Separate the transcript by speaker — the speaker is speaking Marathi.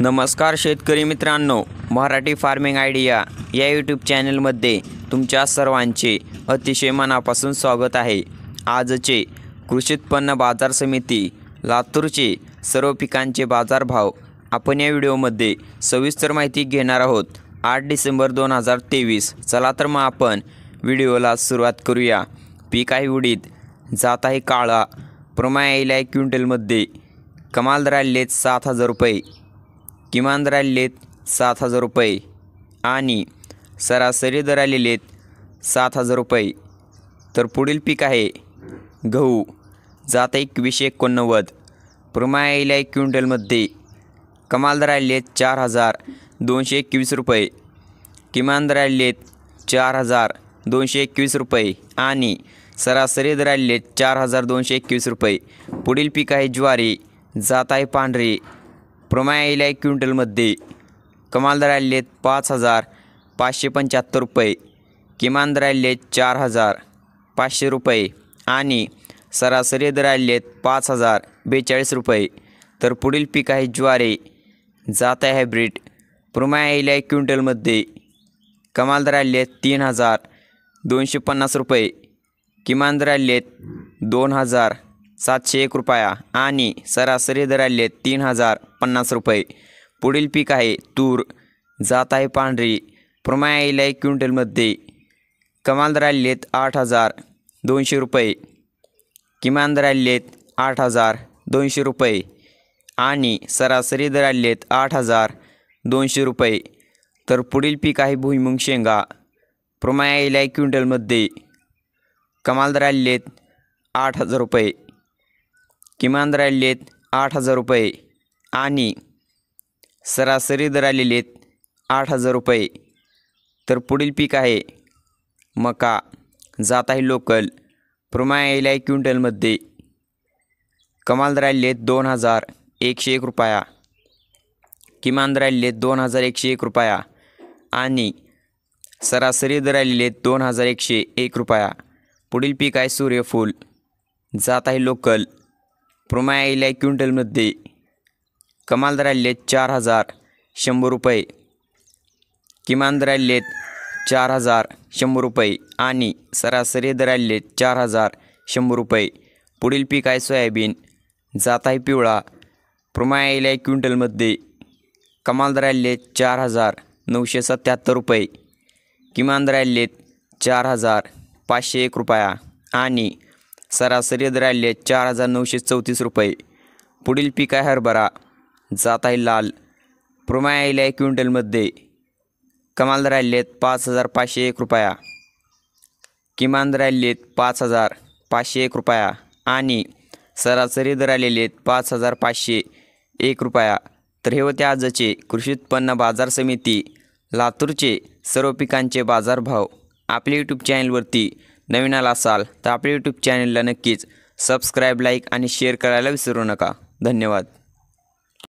Speaker 1: नमस्कार शेतकरी मित्रांनो मराठी फार्मिंग आयडिया या यूट्यूब चॅनलमध्ये तुमच्या सर्वांचे अतिशय मनापासून स्वागत आहे आजचे कृषी उत्पन्न बाजार समिती लातूरचे सर्व पिकांचे बाजारभाव आपण या व्हिडिओमध्ये सविस्तर माहिती घेणार आहोत आठ डिसेंबर दोन हजार तेवीस चला तर मग आपण व्हिडिओला सुरुवात करूया पीक आहे उडीद जात आहे काळा प्रमाय आहे क्विंटलमध्ये कमाल राहिलेत सात हजार रुपये किमान दर आलेले आहेत सात हजार रुपये आणि सरासरी दर आलेले आहेत सात हजार रुपये तर पुढील पीक आहे गहू जात एकवीसशे एकोणनव्वद प्रमायला एक क्विंटलमध्ये कमाल दर आलेले आहेत चार हजार दोनशे एकवीस रुपये किमान दर आलेले आहेत चार हजार दोनशे एकवीस रुपये आणि सरासरी दर आलेले आहेत चार हजार दोनशे एकवीस रुपये पुढील पीक आहे ज्वारी जात आहे पांढरी प्रमायाला एक मध्य कमाल दर आए पांच हजार पांचे पंचहत्तर रुपये किमान दर आए चार हजार पांचे रुपये आ सरासरी दर आए पांच हजार बेचाळीस रुपये तो पुढ़ पीक है ज्वारी है आहे प्रमाण प्रमायाला एक मध्य कमाल दर आए तीन हजार दोनशे पन्नास रुपये किमान दर आए दोन हजार सातशे एक रुपया आ सरासरी दर आए तीन हजार पन्नास रुपये पुढील पीक आहे तूर जात आहे पांढरी प्रमाण येईल आहे क्विंटलमध्ये कमाल राहिलेत आठ हजार दोनशे रुपये किमान राहिलेत आठ हजार दोनशे रुपये आणि सरासरी दर आलेत आठ हजार दोनशे रुपये तर पुढील पीक आहे भुईमुंग शेंगा प्रमाण येईल आहे क्विंटलमध्ये कमाल आठ हजार रुपये किमान राहिलेत आठ हजार रुपये आणि सरासरी दर आलेले आहेत आठ हजार रुपये तर पुढील पीक आहे मका जात आहे लोकल प्रमाण येईल आहे क्विंटलमध्ये कमाल दर आलेले दोन हजार एकशे एक रुपया किमान दर आलेले आहेत दोन हजार एकशे एक रुपया आणि सरासरी दर आलेले आहेत दोन हजार एकशे एक रुपया पुढील पीक आहे सूर्यफूल जात आहे लोकल प्रमाण येईल आहे क्विंटलमध्ये कमाल द्राल्ये चार हजार शंभर रुपये किमान द्राल्येत चार हजार शंभर रुपये आणि सरासरी दर आलेत चार हजार शंभर रुपये पुढील पीक आहे सोयाबीन जात आहे पिवळा प्रमायाईल आहे क्विंटलमध्ये कमाल द्राल्येत चार हजार नऊशे सत्त्याहत्तर रुपये किमान द्राल्येत चार हजार पाचशे एक रुपया आणि सरासरी द्राल्येत चार हजार नऊशे चौतीस रुपये पुढील पीक आहे हरभरा जात आहे लाल प्रमाय आहे क्विंटलमध्ये कमाल दर आहेत पाच हजार पाचशे एक रुपया किमान राहिले पाच हजार पाचशे एक रुपया आणि सरासरी दर आलेले आहेत पाच हजार पाचशे एक रुपया तर हे होते आजचे कृषी उत्पन्न बाजार समिती लातूरचे सर्व पिकांचे बाजारभाव आपल्या यूट्यूब चॅनलवरती नवीन आला असाल तर आपल्या यूट्यूब चॅनलला नक्कीच सबस्क्राईब लाईक आणि शेअर करायला विसरू नका धन्यवाद